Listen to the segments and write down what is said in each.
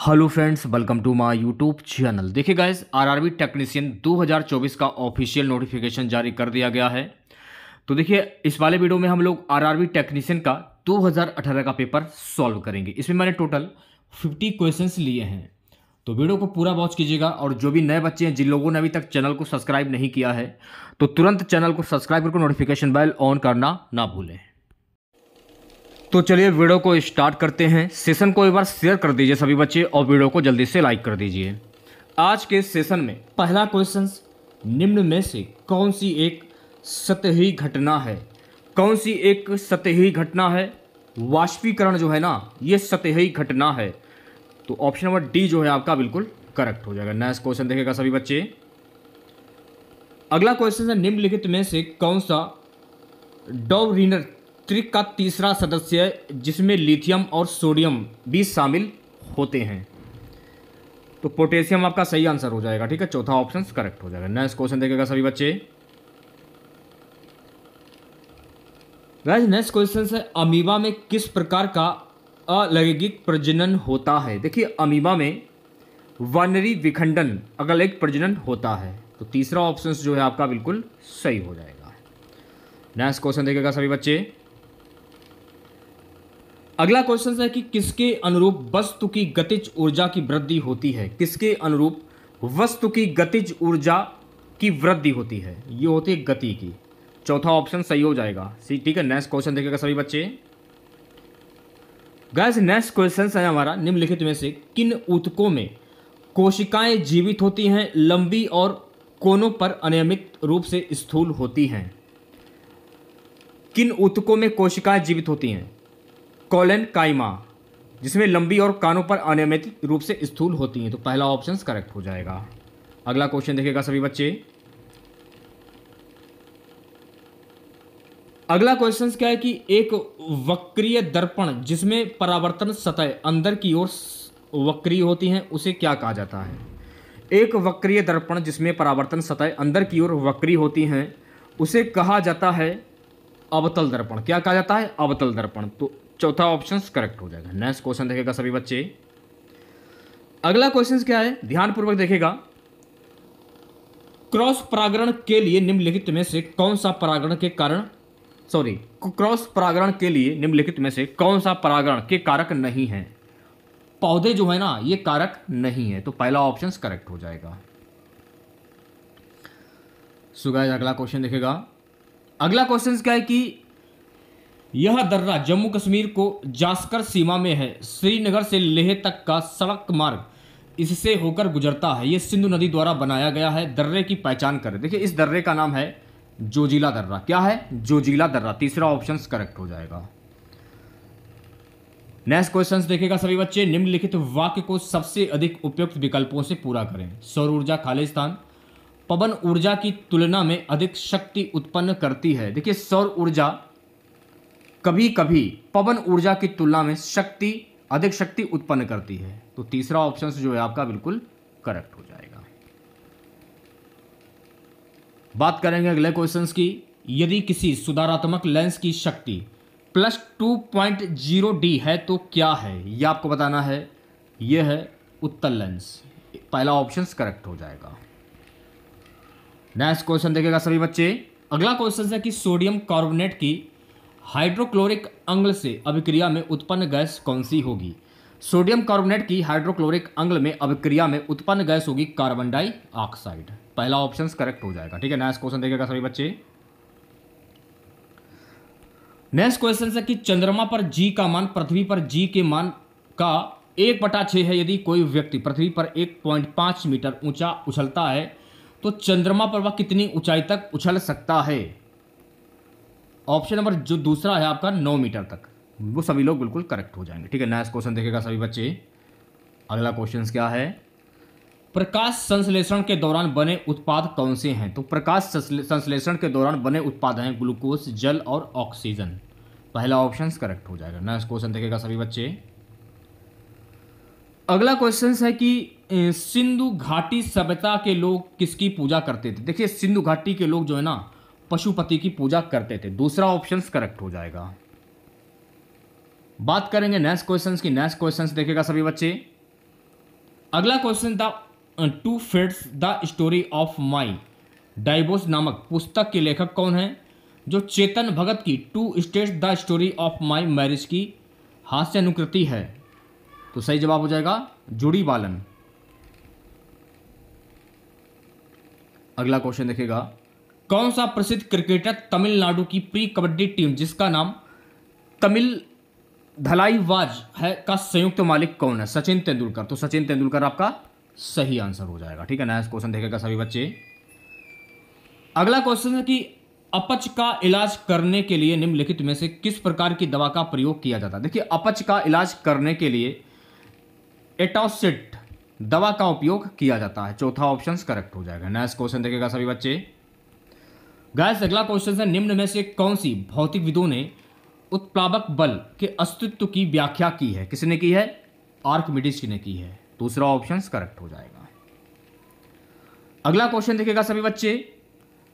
hello friends welcome to my YouTube channel देखिए guys RRB technician 2024 का official notification जारी कर दिया गया है तो देखिए इस वाले वीडियो में हम लोग आरआरबी टेक्नीशियन का 2018 का पेपर सॉल्व करेंगे इसमें मैंने टोटल 50 क्वेश्चंस लिए हैं तो वीडियो को पूरा वॉच कीजिएगा और जो भी नए बच्चे हैं जिन लोगों ने अभी तक चैनल को सब्सक्राइब नहीं किया है तो तुरंत चैनल को सब्सक्राइब करके नोटिफिकेशन बैल ऑन करना ना भूलें तो चलिए वीडियो को स्टार्ट करते हैं सेशन को एक बार शेयर कर दीजिए सभी बच्चे और वीडियो को जल्दी से लाइक कर दीजिए आज के सेशन में पहला क्वेश्चन निम्न में से कौन सी एक सतही घटना है कौन सी एक सतही घटना है वाष्पीकरण जो है ना ये सतही घटना है तो ऑप्शन नंबर डी जो है आपका बिल्कुल करेक्ट हो जाएगा नेक्स्ट क्वेश्चन देखेगा सभी बच्चे अगला क्वेश्चन है निम्नलिखित में से कौन सा डॉवरिनर त्रिक का तीसरा सदस्य जिसमें लिथियम और सोडियम भी शामिल होते हैं तो पोटेशियम आपका सही आंसर हो जाएगा ठीक है चौथा ऑप्शन करेक्ट हो जाएगा नेक्स्ट क्वेश्चन देखेगा सभी बच्चे नेक्स्ट क्वेश्चन है अमीबा में किस प्रकार का अलैंगिक प्रजनन होता है देखिए अमीबा में वनरी विखंडन अगलैंगिक प्रजनन होता है तो तीसरा ऑप्शन जो है आपका बिल्कुल सही हो जाएगा नेक्स्ट क्वेश्चन देखेगा सभी बच्चे अगला क्वेश्चन है कि किसके अनुरूप वस्तु की गतिज ऊर्जा की वृद्धि होती है किसके अनुरूप वस्तु की गतिज ऊर्जा की वृद्धि होती है ये होती है गति की चौथा ऑप्शन सही हो जाएगा सी ठीक है नेक्स्ट क्वेश्चन देखेगा सभी बच्चे गैस नेक्स्ट क्वेश्चन है हमारा निम्नलिखित में से किन ऊतकों में कोशिकाएं जीवित होती हैं लंबी और कोनों पर अनियमित रूप से स्थूल होती हैं किन ऊतकों में कोशिकाएं जीवित होती हैं कॉलन काइमा जिसमें लंबी और कानों पर अनियमित रूप से स्थूल होती हैं तो पहला ऑप्शन करेक्ट हो जाएगा अगला क्वेश्चन देखेगा सभी बच्चे अगला क्वेश्चन क्या है कि एक वक्रीय दर्पण जिसमें परावर्तन सतह अंदर की ओर वक्रीय होती है उसे क्या कहा जाता है एक वक्रीय दर्पण जिसमें परावर्तन सतह अंदर की ओर वक्री होती हैं उसे कहा जाता है अवतल दर्पण क्या कहा जाता है अवतल दर्पण तो चौथा ऑप्शन करेक्ट हो जाएगा नेक्स्ट क्वेश्चन देखेगा सभी बच्चे अगला क्वेश्चन क्या है ध्यानपूर्वक देखेगा क्रॉस परागरण के लिए निम्नलिखित में से कौन सा परागरण के कारण सॉरी क्रॉस परागरण के लिए निम्नलिखित में से कौन सा परागरण के कारक नहीं है पौधे जो है ना ये कारक नहीं है तो पहला ऑप्शन करेक्ट हो जाएगा सुगा अगला क्वेश्चन देखेगा अगला क्वेश्चन क्या है कि यह दर्रा जम्मू कश्मीर को जास्कर सीमा में है श्रीनगर से लेह तक का सड़क मार्ग इससे होकर गुजरता है ये सिंधु नदी द्वारा बनाया गया है दर्रे की पहचान करें देखिए इस दर्रे का नाम है जोजिला दर्रा क्या है जोजिला दर्रा तीसरा ऑप्शन करेक्ट हो जाएगा नेक्स्ट क्वेश्चन देखेगा सभी बच्चे निम्नलिखित वाक्य को सबसे अधिक उपयुक्त विकल्पों से पूरा करें सौर ऊर्जा खालिस्तान पवन ऊर्जा की तुलना में अधिक शक्ति उत्पन्न करती है देखिए सौर ऊर्जा कभी कभी पवन ऊर्जा की तुलना में शक्ति अधिक शक्ति उत्पन्न करती है तो तीसरा ऑप्शन जो है आपका बिल्कुल करेक्ट हो जाएगा बात करेंगे अगले क्वेश्चंस की यदि किसी सुधारात्मक लेंस की शक्ति plus two point zero D है तो क्या है यह आपको बताना है यह है उत्तर लेंस पहला ऑप्शन करेक्ट हो जाएगा नेक्स्ट क्वेश्चन देखेगा सभी बच्चे अगला क्वेश्चन है कि सोडियम कार्बोनेट की हाइड्रोक्लोरिक अंगल से अभिक्रिया में उत्पन्न गैस कौन सी होगी सोडियम कार्बोनेट की हाइड्रोक्लोरिक अम्ल में अभिक्रिया में उत्पन्न गैस होगी कार्बन डाइऑक्साइड पहला ऑप्शन करेक्ट हो जाएगा ठीक है नेक्स्ट क्वेश्चन देखेगा सभी बच्चे नेक्स्ट क्वेश्चन है कि चंद्रमा पर जी का मान पृथ्वी पर जी के मान का एक बटा छः है यदि कोई व्यक्ति पृथ्वी पर एक पॉइंट पाँच मीटर ऊंचा उछलता है तो चंद्रमा पर वह कितनी ऊंचाई तक उछल सकता है ऑप्शन नंबर जो दूसरा है आपका नौ मीटर तक वो सभी लोग बिल्कुल करेक्ट हो जाएंगे ठीक है नेक्स्ट क्वेश्चन देखेगा सभी बच्चे अगला क्वेश्चन क्या है प्रकाश संश्लेषण के दौरान बने उत्पाद कौन से हैं तो प्रकाश संश्लेषण के दौरान बने उत्पाद हैं ग्लूकोज जल और ऑक्सीजन पहला ऑप्शन करेक्ट हो जाएगा नेक्स्ट क्वेश्चन देखेगा सभी बच्चे अगला क्वेश्चन है कि सिंधु घाटी सभ्यता के लोग किसकी पूजा करते थे देखिए सिंधु घाटी के लोग जो है ना पशुपति की पूजा करते थे दूसरा ऑप्शन करेक्ट हो जाएगा बात करेंगे नेक्स्ट क्वेश्चंस की नेक्स्ट क्वेश्चंस देखेगा सभी बच्चे अगला क्वेश्चन था two fits the story of my divorce नामक पुस्तक के लेखक कौन है जो चेतन भगत की two state the story of my marriage की हास्य अनुकृति है तो सही जवाब हो जाएगा जुड़ी बालन अगला क्वेश्चन देखेगा कौन सा प्रसिद्ध क्रिकेटर तमिलनाडु की प्री कबड्डी टीम जिसका नाम तमिल धलाईवाज है का संयुक्त मालिक कौन है सचिन तेंदुलकर तो सचिन तेंदुलकर आपका सही आंसर हो जाएगा ठीक है नया क्वेश्चन देखेगा सभी बच्चे अगला क्वेश्चन है कि अपच का इलाज करने के लिए निम्नलिखित में से किस प्रकार की दवा का प्रयोग किया जाता है देखिए अपच का इलाज करने के लिए एटोसिट दवा का उपयोग किया जाता है चौथा ऑप्शन करेक्ट हो जाएगा नेक्स्ट क्वेश्चन देखेगा सभी बच्चे गाइस अगला क्वेश्चन है निम्न में से कौन सी भौतिक विदो ने उत्प्लावक बल के अस्तित्व की व्याख्या की है किसने की है आर्कमिडिस ने की है दूसरा ऑप्शन करेक्ट हो जाएगा अगला क्वेश्चन देखेगा सभी बच्चे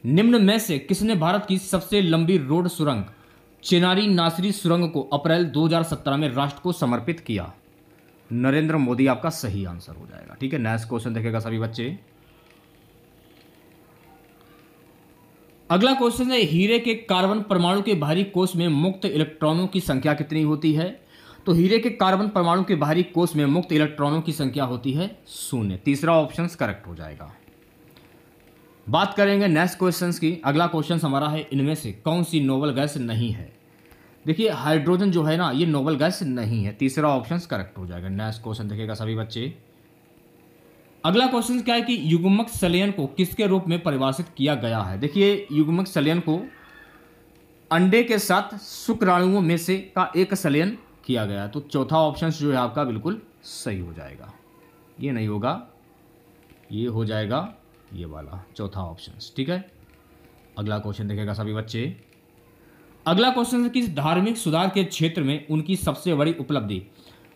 निम्न में से किसने भारत की सबसे लंबी रोड सुरंग चिनारी नासरी सुरंग को अप्रैल 2017 में राष्ट्र को समर्पित किया नरेंद्र मोदी आपका सही आंसर हो जाएगा ठीक है नेक्स्ट क्वेश्चन देखेगा सभी बच्चे अगला क्वेश्चन है हीरे के कार्बन परमाणु के बाहरी कोष में मुक्त इलेक्ट्रॉनों की संख्या कितनी होती है तो हीरे के कार्बन परमाणु के बाहरी कोष में मुक्त इलेक्ट्रॉनों की संख्या होती है शून्य तीसरा ऑप्शन करेक्ट हो जाएगा बात करेंगे नेक्स्ट क्वेश्चंस की अगला क्वेश्चन हमारा है इनमें से कौन सी नोबल गैस नहीं है देखिए हाइड्रोजन जो है ना ये नोबल गैस नहीं है तीसरा ऑप्शन करेक्ट हो जाएगा नेक्स्ट क्वेश्चन देखिएगा सभी बच्चे अगला क्वेश्चन क्या है कि युगमक सलयन को किसके रूप में परिभाषित किया गया है देखिए युगमक सलयन को अंडे के साथ शुक्राणुओं में से का एक सलयन किया गया तो चौथा ऑप्शन जो है आपका बिल्कुल सही हो जाएगा ये नहीं होगा ये हो जाएगा ये वाला चौथा ऑप्शन ठीक है अगला क्वेश्चन देखेगा सभी बच्चे अगला क्वेश्चन है कि धार्मिक सुधार के क्षेत्र में उनकी सबसे बड़ी उपलब्धि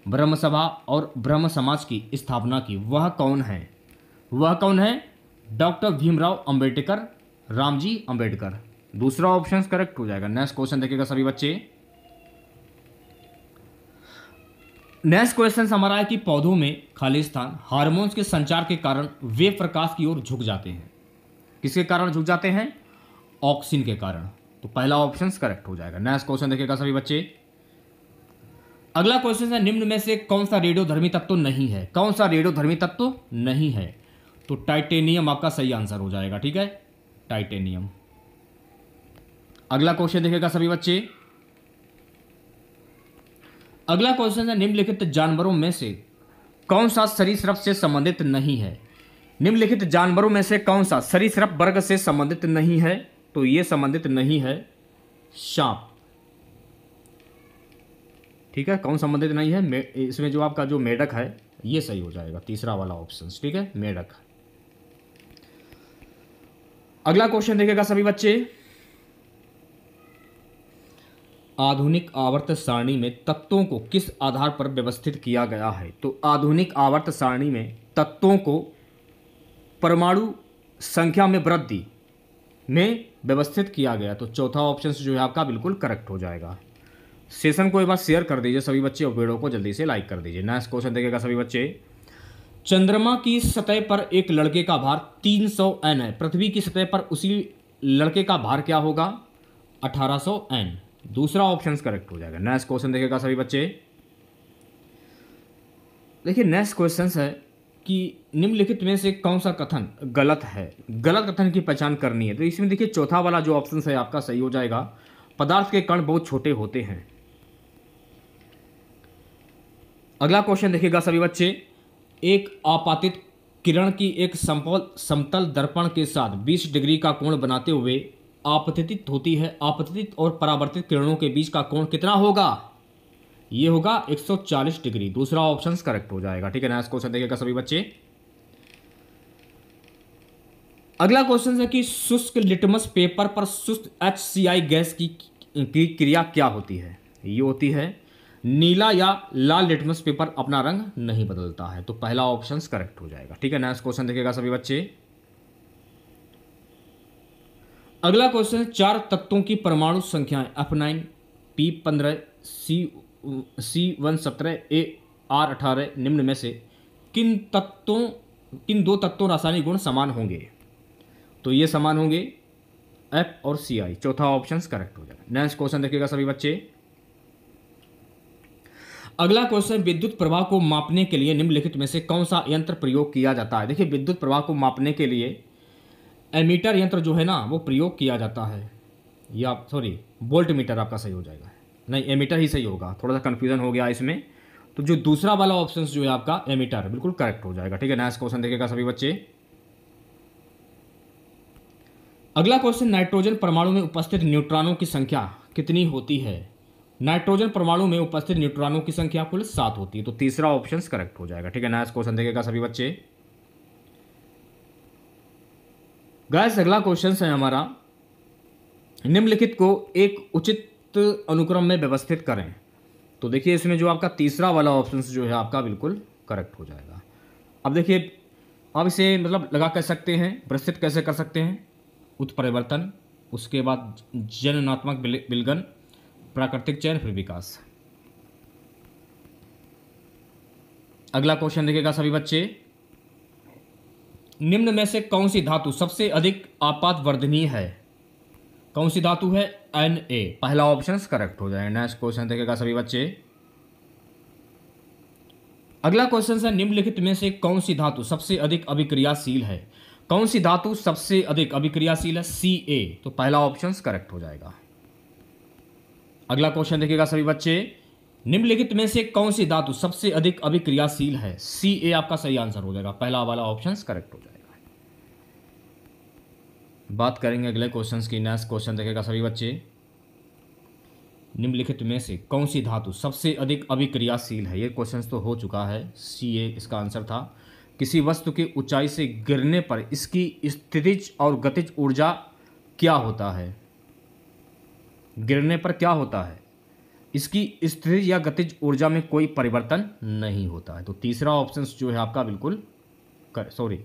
ब्रह्म सभा और ब्रह्म समाज की स्थापना की वह कौन है वह कौन है डॉक्टर भीमराव अंबेडकर रामजी अंबेडकर दूसरा ऑप्शन करेक्ट हो जाएगा नेक्स्ट क्वेश्चन देखिएगा सभी बच्चे नेक्स्ट क्वेश्चन हमारा है कि पौधों में खाली स्थान हार्मोन्स के संचार के कारण वे प्रकाश की ओर झुक जाते हैं किसके कारण झुक जाते हैं ऑक्सीन के कारण तो पहला ऑप्शन करेक्ट हो जाएगा नेक्स्ट क्वेश्चन देखिएगा सभी बच्चे अगला क्वेश्चन है निम्न में से कौन सा रेडियो धर्मी तत्व तो नहीं है कौन सा रेडियो धर्मी तत्व तो नहीं है तो टाइटेनियम आपका सही आंसर हो जाएगा ठीक है टाइटेनियम अगला क्वेश्चन देखेगा सभी बच्चे अगला क्वेश्चन है निम्नलिखित जानवरों में से कौन सा सरीसृप से संबंधित नहीं है निम्नलिखित जानवरों में से कौन सा सरीसृप वर्ग से संबंधित नहीं है तो यह संबंधित नहीं है शाप ठीक है कौन संबंधित नहीं है इसमें जो आपका जो मेढक है ये सही हो जाएगा तीसरा वाला ऑप्शन ठीक है मेढक अगला क्वेश्चन देखेगा सभी बच्चे आधुनिक आवर्त सारणी में तत्वों को किस आधार पर व्यवस्थित किया गया है तो आधुनिक आवर्त सारणी में तत्वों को परमाणु संख्या में वृद्धि में व्यवस्थित किया गया तो चौथा ऑप्शन जो है आपका बिल्कुल करेक्ट हो जाएगा सेशन को एक बार शेयर कर दीजिए सभी बच्चे और वीडियो को जल्दी से लाइक कर दीजिए नेक्स्ट क्वेश्चन देखेगा सभी बच्चे चंद्रमा की सतह पर एक लड़के का भार 300 एन है पृथ्वी की सतह पर उसी लड़के का भार क्या होगा 1800 एन दूसरा ऑप्शन करेक्ट हो जाएगा नेक्स्ट क्वेश्चन देखेगा सभी बच्चे देखिए नेक्स्ट क्वेश्चन है कि निम्नलिखित में से कौन सा कथन गलत है गलत कथन की पहचान करनी है तो इसमें देखिए चौथा वाला जो ऑप्शन है आपका सही हो जाएगा पदार्थ के कण बहुत छोटे होते हैं अगला क्वेश्चन देखिएगा सभी बच्चे एक आपातित किरण की एक समतल समतल दर्पण के साथ 20 डिग्री का कोण बनाते हुए आपतित होती है आपतित और परावर्तित किरणों के बीच का कोण कितना होगा ये होगा 140 डिग्री दूसरा ऑप्शन करेक्ट हो जाएगा ठीक है ना इस क्वेश्चन देखिएगा सभी बच्चे अगला क्वेश्चन है कि शुष्क लिटमस पेपर पर शुष्क एच गैस की, की क्रिया क्या होती है ये होती है नीला या लाल लिटमस पेपर अपना रंग नहीं बदलता है तो पहला ऑप्शन करेक्ट हो जाएगा ठीक है नेक्स्ट क्वेश्चन देखिएगा सभी बच्चे अगला क्वेश्चन चार तत्वों की परमाणु संख्याएं एफ नाइन पी पंद्रह सी सी वन सत्रह ए आर अठारह निम्न में से किन तत्वों किन दो तत्वों रासायनिक गुण समान होंगे तो ये समान होंगे एफ और सी आई चौथा ऑप्शन करेक्ट हो जाएगा नेक्स्ट क्वेश्चन देखिएगा सभी बच्चे अगला क्वेश्चन विद्युत प्रवाह को मापने के लिए निम्नलिखित में से कौन सा यंत्र प्रयोग किया जाता है देखिए विद्युत प्रवाह को मापने के लिए एमीटर यंत्र जो है ना वो प्रयोग किया जाता है या सॉरी वोल्ट मीटर आपका सही हो जाएगा नहीं एमीटर ही सही होगा थोड़ा सा कन्फ्यूजन हो गया इसमें तो जो दूसरा वाला ऑप्शन जो है आपका एमीटर बिल्कुल करेक्ट हो जाएगा ठीक है नेक्स्ट क्वेश्चन देखेगा सभी बच्चे अगला क्वेश्चन नाइट्रोजन परमाणु में उपस्थित न्यूट्रॉनों की संख्या कितनी होती है नाइट्रोजन परमाणु में उपस्थित न्यूट्रॉनों की संख्या कुल सात होती है तो तीसरा ऑप्शन करेक्ट हो जाएगा ठीक है नेक्स्ट क्वेश्चन देखेगा सभी बच्चे गैस अगला क्वेश्चन है हमारा निम्नलिखित को एक उचित अनुक्रम में व्यवस्थित करें तो देखिए इसमें जो आपका तीसरा वाला ऑप्शन जो है आपका बिल्कुल करेक्ट हो जाएगा अब देखिए आप इसे मतलब लगा कह सकते हैं प्रस्तुत कैसे कर सकते हैं उत्परिवर्तन उसके बाद जननात्मक बिलगन प्राकृतिक चयन फिर विकास अगला क्वेश्चन देखेगा सभी बच्चे निम्न में से कौन सी धातु सबसे अधिक आपात वर्धनीय है कौन सी धातु है एन ए पहला ऑप्शन करेक्ट हो जाएगा नेक्स्ट क्वेश्चन देखेगा सभी बच्चे अगला क्वेश्चन है निम्नलिखित में से कौन सी धातु सबसे अधिक अभिक्रियाशील है कौन सी धातु सबसे अधिक अभिक्रियाशील है सी ए तो पहला ऑप्शन करेक्ट हो जाएगा अगला क्वेश्चन देखिएगा सभी बच्चे निम्नलिखित में से कौन सी धातु सबसे अधिक अभिक्रियाशील है सी ए आपका सही आंसर हो जाएगा पहला वाला ऑप्शन करेक्ट हो जाएगा बात करेंगे अगले क्वेश्चन की नेक्स्ट क्वेश्चन देखेगा सभी बच्चे निम्नलिखित में से कौन सी धातु सबसे अधिक अभिक्रियाशील है ये क्वेश्चन तो हो चुका है सी ए इसका आंसर था किसी वस्तु की ऊंचाई से गिरने पर इसकी स्थितिज और गतिज ऊर्जा क्या होता है गिरने पर क्या होता है इसकी स्थिति या गतिज ऊर्जा में कोई परिवर्तन नहीं होता है तो तीसरा ऑप्शन जो है आपका बिल्कुल सॉरी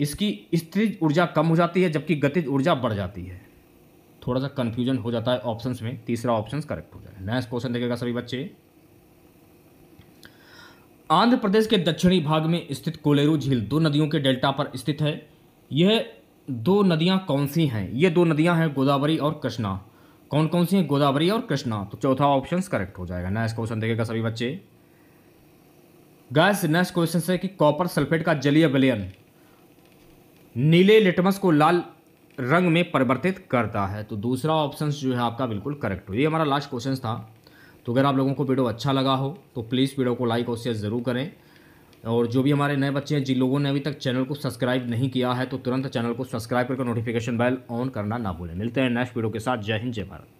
इसकी स्थिर ऊर्जा कम हो जाती है जबकि गतिज ऊर्जा बढ़ जाती है थोड़ा सा कन्फ्यूजन हो जाता है ऑप्शंस में तीसरा ऑप्शन करेक्ट हो जाए नेक्स्ट क्वेश्चन देखेगा सभी बच्चे आंध्र प्रदेश के दक्षिणी भाग में स्थित कोलेरू झील दो नदियों के डेल्टा पर स्थित है यह दो नदियां कौन सी हैं ये दो नदियां हैं गोदावरी और कृष्णा कौन कौन सी हैं गोदावरी और कृष्णा तो चौथा ऑप्शन करेक्ट हो जाएगा नेक्स्ट क्वेश्चन देखेगा सभी बच्चे गैस नेक्स्ट क्वेश्चन है कि कॉपर सल्फेट का जलीय विलयन नीले लिटमस को लाल रंग में परिवर्तित करता है तो दूसरा ऑप्शन जो है आपका बिल्कुल करेक्ट हो ये हमारा लास्ट क्वेश्चन था तो अगर आप लोगों को वीडियो अच्छा लगा हो तो प्लीज़ वीडियो को लाइक और शेयर ज़रूर करें और जो भी हमारे नए बच्चे हैं जिन लोगों ने अभी तक चैनल को सब्सक्राइब नहीं किया है तो तुरंत चैनल को सब्सक्राइब करके नोटिफिकेशन बेल ऑन करना ना भूलें मिलते हैं नेक्स्ट वीडियो के साथ जय हिंद जय भारत